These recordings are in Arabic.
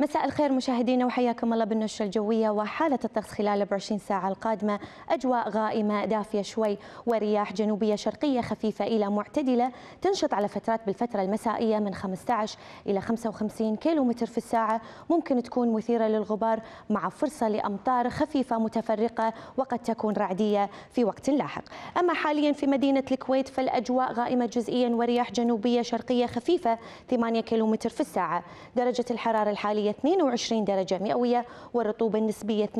مساء الخير مشاهدينا وحياكم الله بالنشرة الجوية وحالة الطقس خلال 24 ساعة القادمة أجواء غائمة دافية شوي ورياح جنوبية شرقية خفيفة إلى معتدلة تنشط على فترات بالفترة المسائية من 15 إلى 55 كيلومتر في الساعة ممكن تكون مثيرة للغبار مع فرصة لأمطار خفيفة متفرقة وقد تكون رعدية في وقت لاحق أما حاليا في مدينة الكويت فالأجواء غائمة جزئيا ورياح جنوبية شرقية خفيفة 8 كيلومتر في الساعة درجة الحرارة الحالية 22 درجة مئوية والرطوبة النسبية 62%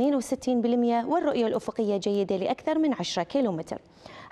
والرؤية الأفقية جيدة لأكثر من 10 كيلومتر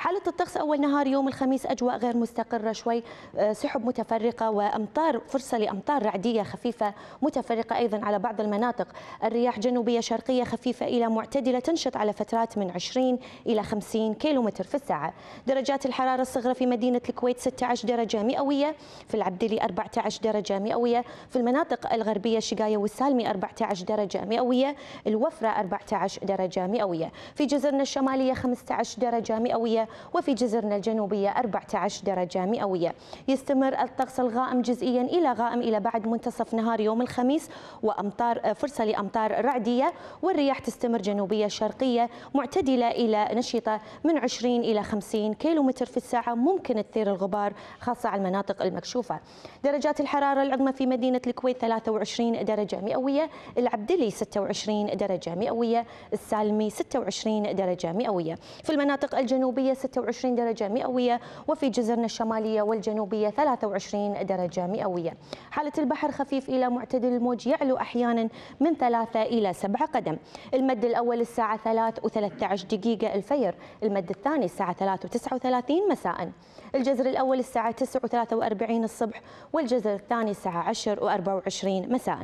حالة الطقس أول نهار يوم الخميس أجواء غير مستقرة شوي آه، سحب متفرقة وأمطار فرصة لأمطار رعدية خفيفة متفرقة أيضا على بعض المناطق الرياح جنوبية شرقية خفيفة إلى معتدلة تنشط على فترات من 20 إلى 50 كيلومتر في الساعة درجات الحرارة الصغرى في مدينة الكويت 16 درجة مئوية في العبدلي 14 درجة مئوية في المناطق الغربية الشقاية والسالمي 14 درجة مئوية الوفرة 14 درجة مئوية في جزرنا الشمالية 15 درجة مئوية وفي جزرنا الجنوبية 14 درجة مئوية يستمر الطقس الغائم جزئيا إلى غائم إلى بعد منتصف نهار يوم الخميس وأمطار آه، فرصة لأمطار رعدية والرياح تستمر جنوبية شرقية معتدلة إلى نشطة من 20 إلى 50 كيلومتر في الساعة ممكن تثير الغبار خاصة على المناطق المكشوفة درجات الحرارة العظمى في مدينة الكويت 23 درجة مئوية العبدلي 26 درجة مئوية السالمي 26 درجة مئوية في المناطق الجنوبية 26 درجة مئوية وفي جزرنا الشمالية والجنوبية 23 درجة مئوية حالة البحر خفيف إلى معتدل الموج يعلو أحيانا من 3 إلى 7 قدم المد الأول الساعة 3 و13 دقيقة الفير المد الثاني الساعة 3 و39 مساء الجزر الأول الساعة 9 و43 الصبح والجزر الثاني الساعة 10 و24 مساء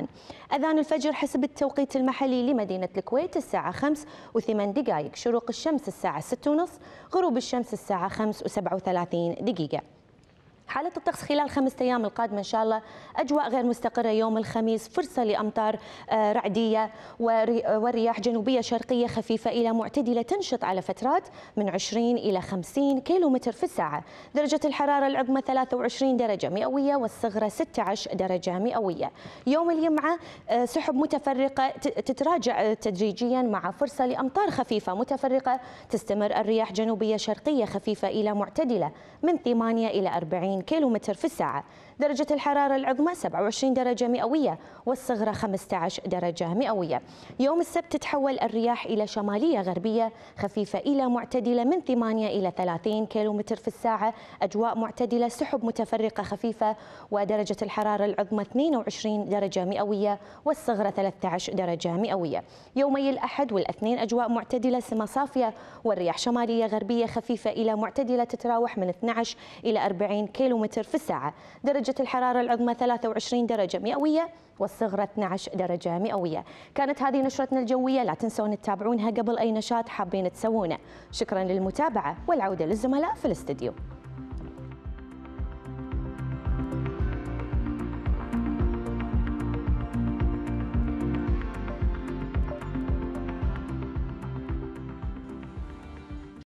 أذان الفجر حسب التوقيت المحلي لمدينة الكويت الساعة 5 و8 دقائق شروق الشمس الساعة 6 ونص غروب الشمس الساعة 5 و37 دقيقة حالة الطقس خلال خمسة أيام القادمة إن شاء الله أجواء غير مستقرة يوم الخميس فرصة لأمطار آه، رعدية ورياح جنوبية شرقية خفيفة إلى معتدلة تنشط على فترات من 20 إلى 50 كيلو متر في الساعة درجة الحرارة العظمى 23 درجة مئوية والصغرى 16 درجة مئوية يوم الجمعة آه، سحب متفرقة تتراجع آه، تدريجيا مع فرصة لأمطار خفيفة متفرقة تستمر الرياح جنوبية شرقية خفيفة إلى معتدلة من 8 إلى 40 كيلومتر في الساعة درجة الحرارة العظمى 27 درجة مئوية والصغرى 15 درجة مئوية يوم السبت تتحول الرياح إلى شمالية غربية خفيفة إلى معتدلة من 8 إلى 30 كيلومتر في الساعة أجواء معتدلة سحب متفرقة خفيفة ودرجة الحرارة العظمى 22 درجة مئوية والصغرى 13 درجة مئوية يومي الأحد والاثنين أجواء معتدلة سما صافية والرياح شمالية غربية خفيفة إلى معتدلة تتراوح من 12 إلى 40 كيلومتر كيلومتر في الساعة درجة الحرارة العظمى 23 درجة مئوية والصغرى 12 درجة مئوية كانت هذه نشرتنا الجوية لا تنسون تتابعونها قبل أي نشاط حابين تسوونه شكرا للمتابعة والعودة للزملاء في الاستديو